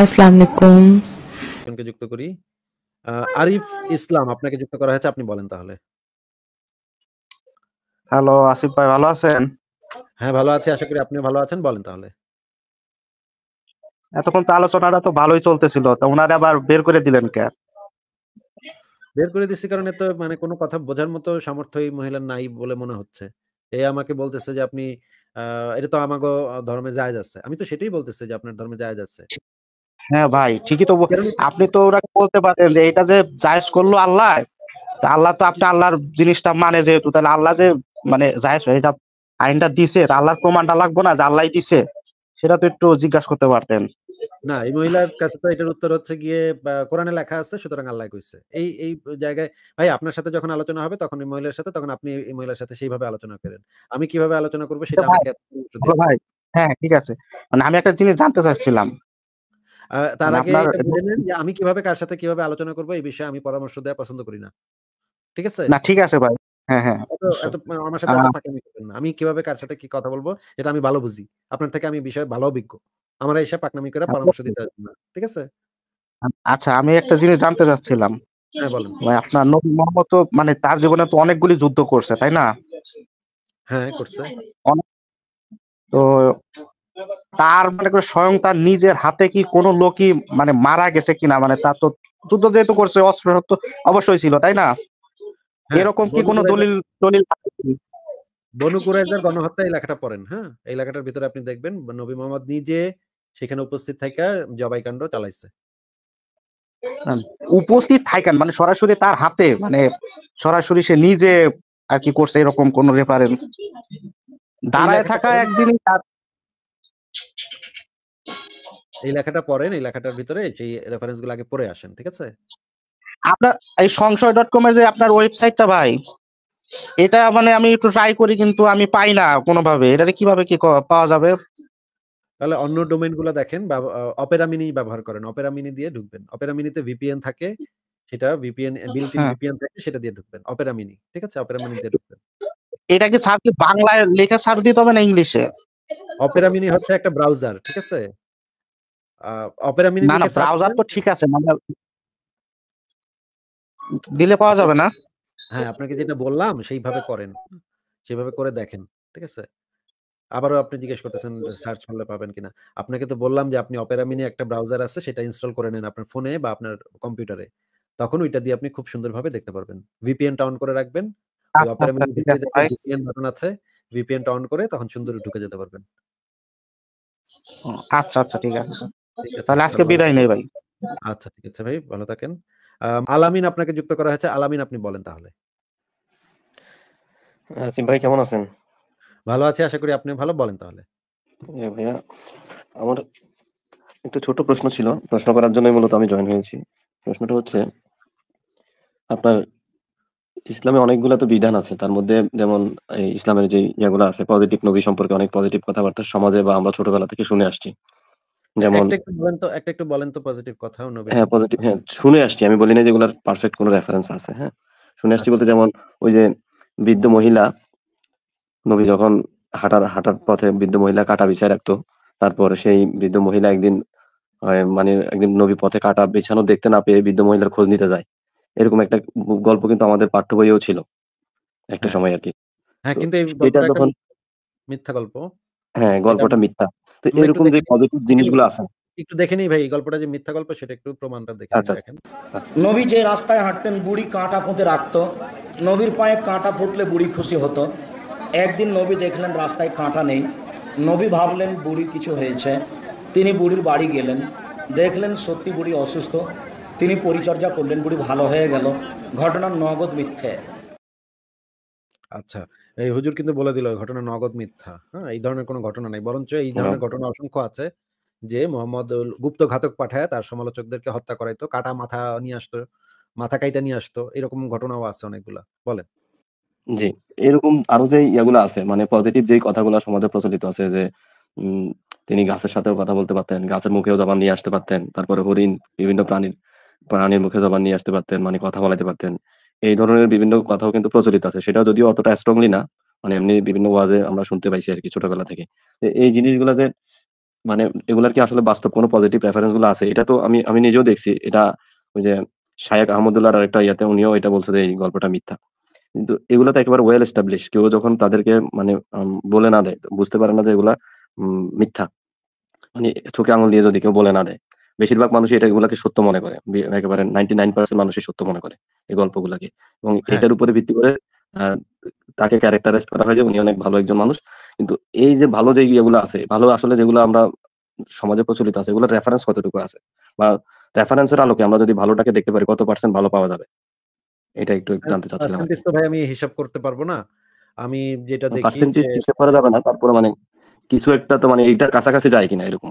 আসসালামু আলাইকুম আপনাকে যুক্ত করি আরিফ ইসলাম আপনাকে যুক্ত করা হয়েছে আপনি বলেন তাহলে হ্যালো আসিফ ভাই ভালো আছেন হ্যাঁ ভালো আছি আশা করি আপনি ভালো আছেন বলেন তাহলে এতক্ষণ তো আলোচনাটা তো ভালোই চলতেছিল ওনারা আবার বের করে দিলেন কে বের করে দিছি কারণে তো মানে কোনো কথা বোঝার মতো সামর্থ্য এই মহিলার নাই বলে মনে হচ্ছে এ আমাকে বলতেছে যে আপনি এটা তো আমাগো ধর্মে যায় আমি তো সেটাই বলতেছি যে আপনার ধর্মে যায় যাচ্ছে হ্যাঁ ভাই ঠিকই তো আপনি তো ওরা বলতে পারেন যে এটা যে জায়েজ করলো আল্লাহ আল্লাহ তো আপনি আল্লাহর জিনিসটা মানে যেহেতু তাহলে আল্লাহ যে মানে জায়েজ এটা আইনটা দিছে আল্লাহর প্রমাণটা লাগবো না যে আল্লাহ দিছে সেটা তো একটু জিজ্ঞাসা করতে পারতেন না এই মহিলার কাছে তো এটার উত্তর হচ্ছে গিয়ে কোরআনে লেখা আছে সুতরাং আল্লাহ কইছে এই এই জায়গায় ভাই আপনার সাথে যখন আলোচনা হবে তখন এই মহিলার সাথে তখন আপনি এই মহিলার সাথে সেইভাবে আলোচনা করেন আমি কিভাবে আলোচনা করব সেটা আমাকে ভাই হ্যাঁ ঠিক আছে মানে আমি একটা জিনিস জানতে চাচ্ছিলাম তার মানে আগে যে আমি কিভাবে কার সাথে কিভাবে আলোচনা করব এই বিষয়ে আমি পরামর্শ দেওয়া পছন্দ করি না ঠিক আছে না ঠিক আছে ভাই হ্যাঁ হ্যাঁ আমার সাথে না আমি কিভাবে কার সাথে কি কথা বলবো এটা আমি ভালো বুঝি আপনার থেকে আমি বিষয়ে ভালো অভিজ্ঞ আমার এসে পাকনামি করে আচ্ছা। পরামর্শ দিতে না ঠিক আছে আচ্ছা আমি একটা জিনিস জানতে চাচ্ছিলাম হ্যাঁ, আপনার নবী মোহাম্মদ তো মানে তার জীবনে তো অনেকগুলি যুদ্ধ করছে তাই না হ্যাঁ, হ্যাঁ করছে তো তার মানে স্বয়ং তার নিজের হাতে কি কোনো লোকই মানে মারা গেছে কিনা মানে তার তো যুদ্ধ যেহেতু করছে অস্ত্র তো অবশ্যই ছিল তাই না হ্যাঁ, এরকম কি কোনো দলিল দলিল বনু কুরাইজার গণহত্যা পড়েন হ্যাঁ ভিতরে আপনি দেখবেন নবী মোহাম্মদ নিজে সেখানে উপস্থিত চালাইছে হ্যাঁ, উপস্থিত থাকেন মানে সরাসরি তার হাতে মানে সরাসরি সে নিজে আর কি করছে এরকম কোন রেফারেন্স দাঁড়ায় থাকা এক জিনিস এই লেখাটা পড়েন এই লেখাটার ভিতরে সেই গুলো আগে পড়ে আসেন ঠিক আছে আপনার এই সংশয় ডট কম এর যে আপনার ওয়েবসাইটটা ভাই এটা মানে আমি একটু ট্রাই করি কিন্তু আমি পাই না কোনোভাবে এটা কিভাবে কি পাওয়া যাবে তাহলে অন্য ডোমেইন গুলো দেখেন বা অপেরা মিনি ব্যবহার করেন অপেরা মিনি দিয়ে ঢুকবেন অপেরা মিনিতে ভিপিএন থাকে সেটা ভিপিএন বিল্ট ইন ভিপিএন থাকে সেটা দিয়ে ঢুকবেন অপেরা মিনি ঠিক আছে অপেরা মিনি দিয়ে ঢুকবেন এটা কি সার্চ বাংলায় লেখা সার্চ দিতে হবে না ইংলিশে অপেরা মিনি হচ্ছে একটা ব্রাউজার ঠিক আছে অপেরা মিনি না না ব্রাউজার তো ঠিক আছে মানে দিলে পাওয়া যাবে না হ্যাঁ আপনাকে যেটা বললাম সেইভাবে করেন সেভাবে করে দেখেন ঠিক আছে আবারও আপনি জিজ্ঞেস করতেছেন সার্চ করলে পাবেন কিনা আপনাকে তো বললাম যে আপনি অপেরা মিনি একটা ব্রাউজার আছে সেটা ইনস্টল করে নেন আপনার ফোনে বা আপনার কম্পিউটারে তখন ওইটা দিয়ে আপনি খুব সুন্দরভাবে দেখতে পারবেন ভিপিএন টাউন করে রাখবেন অপেরা মিনি ভিপিএন বাটন আছে ভিপিএন টাউন করে তখন সুন্দর ঢুকে যেতে পারবেন আচ্ছা আচ্ছা ঠিক আছে আচ্ছা, তাহলে আজকে বিদায় নেই ভাই আচ্ছা ঠিক আছে ভাই ভালো থাকেন আলামিন আপনাকে যুক্ত করা হয়েছে আলামিন আপনি বলেন তাহলে আসিফ ভাই কেমন আছেন ভালো আছি আশা করি আপনি ভালো বলেন তাহলে ভাইয়া আমার একটু ছোট প্রশ্ন ছিল প্রশ্ন করার জন্যই মূলত আমি জয়েন হয়েছি প্রশ্নটা হচ্ছে আপনার ইসলামে অনেকগুলো তো বিধান আছে তার মধ্যে যেমন ইসলামের যে ইয়েগুলো আছে পজিটিভ নবী সম্পর্কে অনেক পজিটিভ কথাবার্তা সমাজে বা আমরা ছোটবেলা থেকে শুনে আসছি যেমন একটা একটু বলেন তো একটা একটু বলেন তো পজিটিভ কথা হ্যাঁ পজিটিভ হ্যাঁ শুনে আসছি আমি বলি না যেগুলোর পারফেক্ট কোনো রেফারেন্স আছে হ্যাঁ শুনে আসছি বলতে আচ্ছা। যেমন ওই যে বৃদ্ধ মহিলা নবী যখন হাঁটার হাঁটার পথে বৃদ্ধ মহিলা কাটা বিছায় রাখতো তারপর সেই বৃদ্ধ মহিলা একদিন মানে একদিন নবী পথে কাটা বিছানো দেখতে না পেয়ে বৃদ্ধ মহিলার খোঁজ নিতে যায় এরকম একটা গল্প কিন্তু আমাদের পাঠ্য বইও ছিল একটা হ্যাঁ। সময় আর কি হ্যাঁ কিন্তু এটা যখন মিথ্যা গল্প হ্যাঁ গল্পটা মিথ্যা তো এরকম যে পজিটিভ জিনিসগুলো আছে একটু দেখে নেই ভাই গল্পটা যে মিথ্যা গল্প সেটা একটু প্রমাণটা দেখে আচ্ছা, আচ্ছা। দেখেন নবী যে রাস্তায় হাঁটতেন বুড়ি কাঁটা পুঁতে রাখতো নবীর পায়ে কাঁটা ফুটলে বুড়ি খুশি হতো একদিন নবী দেখলেন রাস্তায় কাঁটা নেই নবী ভাবলেন বুড়ি কিছু হয়েছে তিনি বুড়ির বাড়ি গেলেন দেখলেন সত্যি বুড়ি অসুস্থ তিনি পরিচর্যা করলেন বুড়ি ভালো হয়ে গেল ঘটনা নগদ মিথ্যে আচ্ছা এই হুজুর কিন্তু বলে দিল ঘটনা নগদ মিথ্যা হ্যাঁ এই ধরনের কোনো ঘটনা নাই বরঞ্চ এই হ্যাঁ। ধরনের ঘটনা অসংখ্য আছে যে মোহাম্মদ গুপ্ত ঘাতক পাঠায় তার সমালোচকদেরকে হত্যা করাইতো কাটা মাথা নিয়ে আসতো মাথা কাইটা নিয়ে আসতো এরকম ঘটনাও আছে অনেকগুলা বলেন জি এরকম আরো যে ইয়াগুলো আছে মানে পজিটিভ যে কথাগুলো সমাজে প্রচলিত আছে যে তিনি গাছের সাথেও কথা বলতে পারতেন গাছের মুখেও জবান নিয়ে আসতে পারতেন তারপরে হরিণ বিভিন্ন প্রাণীর প্রাণীর মুখে জবান নিয়ে আসতে পারতেন মানে কথা বলাতে পারতেন এই ধরনের বিভিন্ন কথাও কিন্তু প্রচলিত আছে সেটা যদিও অতটা স্ট্রংলি না মানে এমনি বিভিন্ন ওয়াজে আমরা শুনতে পাইছি আর কি ছোটবেলা থেকে এই জিনিসগুলাতে মানে এগুলার কি আসলে বাস্তব কোনো পজিটিভ প্রেফারেন্স গুলো আছে এটা তো আমি আমি নিজেও দেখছি এটা ওই যে শায়েক আহমদুল্লাহ আর একটা ইয়াতে উনিও এটা বলছে যে এই গল্পটা মিথ্যা কিন্তু এগুলো তো একেবারে ওয়েল এস্টাবলিশ কেউ যখন তাদেরকে মানে বলে না দেয় বুঝতে পারে না যে এগুলা মিথ্যা মানে চোখে আঙুল দিয়ে যদি কেউ বলে না দেয় বেশিরভাগ মানুষই এটা এগুলাকে সত্য মনে করে একেবারে নাইনটি নাইন পার্সেন্ট মানুষই সত্য মনে করে এই গল্পগুলাকে এবং হ্যাঁ। এটার উপরে ভিত্তি করে তাকে ক্যারেক্টারাইজ করা হয় যে উনি অনেক ভালো একজন মানুষ কিন্তু এই যে ভালো যে ইয়েগুলো আছে ভালো আসলে যেগুলো আমরা সমাজে প্রচলিত আছে এগুলো রেফারেন্স কতটুকু আছে বা রেফারেন্সের আলোকে আমরা যদি ভালোটাকে দেখতে পারি কত পার্সেন্ট ভালো পাওয়া যাবে এটা একটু হ্যাঁ, জানতে চাচ্ছিলাম ভাই আমি হিসাব করতে পারবো না আমি যেটা দেখি হিসাব করা যাবে না তারপরে মানে কিছু একটা তো মানে এইটার কাছাকাছি যায় কিনা এরকম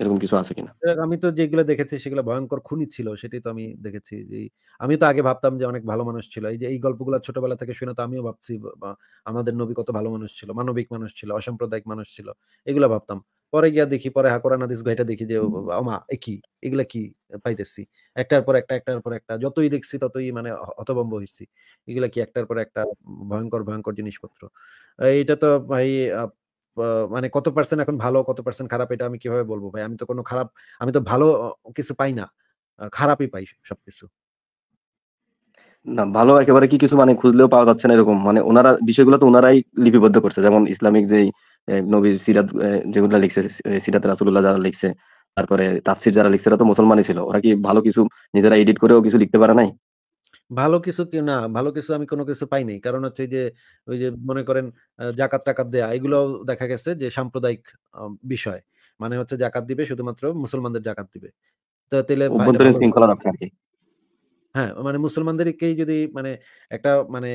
এরকম কিছু আছে কিনা আমি তো যেগুলো দেখেছি সেগুলো ভয়ঙ্কর খুনি ছিল সেটাই তো আমি দেখেছি যে আমি তো আগে ভাবতাম যে অনেক ভালো মানুষ ছিল এই যে এই গল্পগুলো ছোটবেলা থেকে শুনে তো আমিও ভাবছি আমাদের নবী কত ভালো মানুষ ছিল মানবিক মানুষ ছিল অসাম্প্রদায়িক মানুষ ছিল এগুলো ভাবতাম পরে গিয়া দেখি পরে হাকোরা নাদিস ভাইটা দেখি যে ওমা এ কি এগুলা কি পাইতেছি একটার পর একটা একটার পর একটা যতই দেখছি ততই মানে হতবম্ব হয়েছি এগুলা কি একটার পর একটা ভয়ঙ্কর ভয়ঙ্কর জিনিসপত্র এটা তো ভাই মানে কত পার্সেন্ট এখন ভালো কত পার্সেন্ট খারাপ এটা আমি কিভাবে বলবো ভাই আমি তো কোনো খারাপ আমি তো ভালো কিছু পাই না খারাপই পাই সবকিছু না ভালো একেবারে কি কিছু মানে খুঁজলেও পাওয়া যাচ্ছে না এরকম মানে ওনারা বিষয়গুলো তো ওনারাই লিপিবদ্ধ করছে যেমন ইসলামিক যেই নবীর সিরাত যেগুলো লিখছে সিরাত রাসুল্লাহ যারা লিখছে তারপরে তাফসির যারা লিখছে তো মুসলমানই ছিল ওরা কি ভালো কিছু নিজেরা এডিট করেও কিছু লিখতে পারে নাই ভালো কিছু কি না ভালো কিছু আমি কোনো কিছু পাই নাই। কারণ হচ্ছে যে ওই যে মনে করেন জাকাত টাকাত দেয়া এগুলো দেখা গেছে যে সাম্প্রদায়িক বিষয়। মানে হচ্ছে জাকাত দিবে শুধুমাত্র মুসলমানদের জাকাত দিবে। তো তাহলে হ্যাঁ, মানে মুসলমানদেরকেই যদি মানে একটা মানে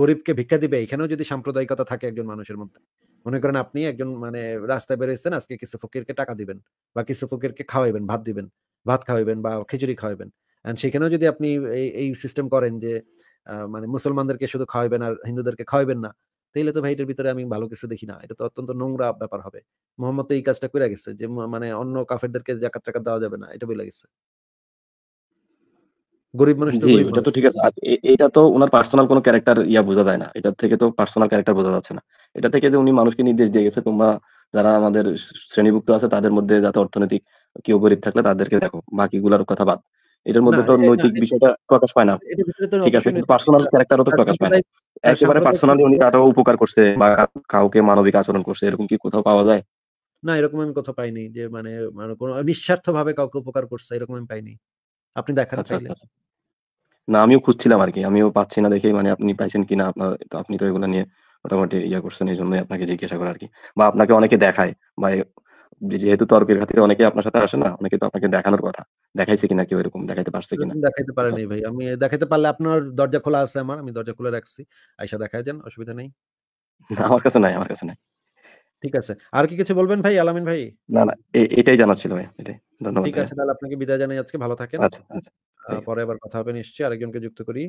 গরিবকে ভিক্ষা দিবে এখানেও যদি সাম্প্রদায়িকতা থাকে একজন মানুষের মধ্যে। মনে করেন আপনি একজন মানে রাস্তায় বের আজকে কিছু ফকিরকে টাকা দিবেন বা কিছু ফকিরকে খাওয়াইবেন, ভাত দিবেন। ভাত খাওয়াইবেন বা খিচুড়ি খাওয়াইবেন। অ্যান্ড সেখানেও যদি আপনি এই সিস্টেম করেন যে মানে মুসলমানদেরকে শুধু খাওয়াবেন আর হিন্দুদেরকে খাওয়াবেন না তাইলে তো ভাই এটার ভিতরে আমি ভালো কিছু দেখি না এটা তো অত্যন্ত নোংরা ব্যাপার হবে মোহাম্মদ তো এই কাজটা করে গেছে যে মানে অন্য কাফেরদেরকে জাকাত টাকা দেওয়া যাবে না এটা বলে গেছে গরিব মানুষ তো এটা তো ঠিক আছে আর এটা তো ওনার পার্সোনাল কোনো ক্যারেক্টার ইয়া বোঝা যায় না এটা থেকে তো পার্সোনাল ক্যারেক্টার বোঝা যাচ্ছে না এটা থেকে যে উনি মানুষকে নির্দেশ দিয়ে গেছে তোমরা যারা আমাদের শ্রেণীভুক্ত আছে তাদের মধ্যে যাতে অর্থনৈতিক কেউ গরিব থাকলে তাদেরকে দেখো গুলার কথা বাদ এটার মধ্যে তো নৈতিক বিষয়টা প্রকাশ পায় না ঠিক আছে পার্সোনাল ক্যারেক্টারও তো প্রকাশ পায় একেবারে পার্সোনালি উনি কারো উপকার করছে বা কাউকে মানবিক আচরণ করছে এরকম কি কোথাও পাওয়া যায় না এরকম আমি কথা পাইনি যে মানে মানে কোনো নিঃস্বার্থ ভাবে কাউকে উপকার করছে এরকম আমি পাইনি আপনি দেখার চাইলে আচ্ছা, আচ্ছা, আচ্ছা। না আমিও খুঁজছিলাম আর কি আমিও পাচ্ছি না দেখে মানে আপনি পাইছেন কিনা আপনার আপনি তো এগুলো নিয়ে মোটামুটি ইয়া করছেন এই জন্যই আপনাকে জিজ্ঞাসা করা আর কি বা আপনাকে অনেকে দেখায় বা যেহেতু তর্কের খাতিরে অনেকে আপনার সাথে আসে না অনেকে তো আপনাকে দেখানোর কথা দেখাইছে কিনা কেউ এরকম দেখাইতে পারছে কিনা দেখাইতে আচ্ছা। পারেনি ভাই আমি দেখাইতে পারলে আপনার দরজা খোলা আছে আমার আমি দরজা খুলে রাখছি আয়সা দেখায় যান অসুবিধা নেই আমার কাছে নাই আমার কাছে নাই ঠিক আছে আর কি কিছু বলবেন ভাই আলামিন ভাই না না এটাই জানার ছিল ভাই এটাই ধন্যবাদ ঠিক আছে তাহলে আপনাকে বিদায় জানাই আজকে ভালো থাকেন আচ্ছা আচ্ছা পরে আবার কথা হবে নিশ্চয়ই আরেকজনকে যুক্ত করি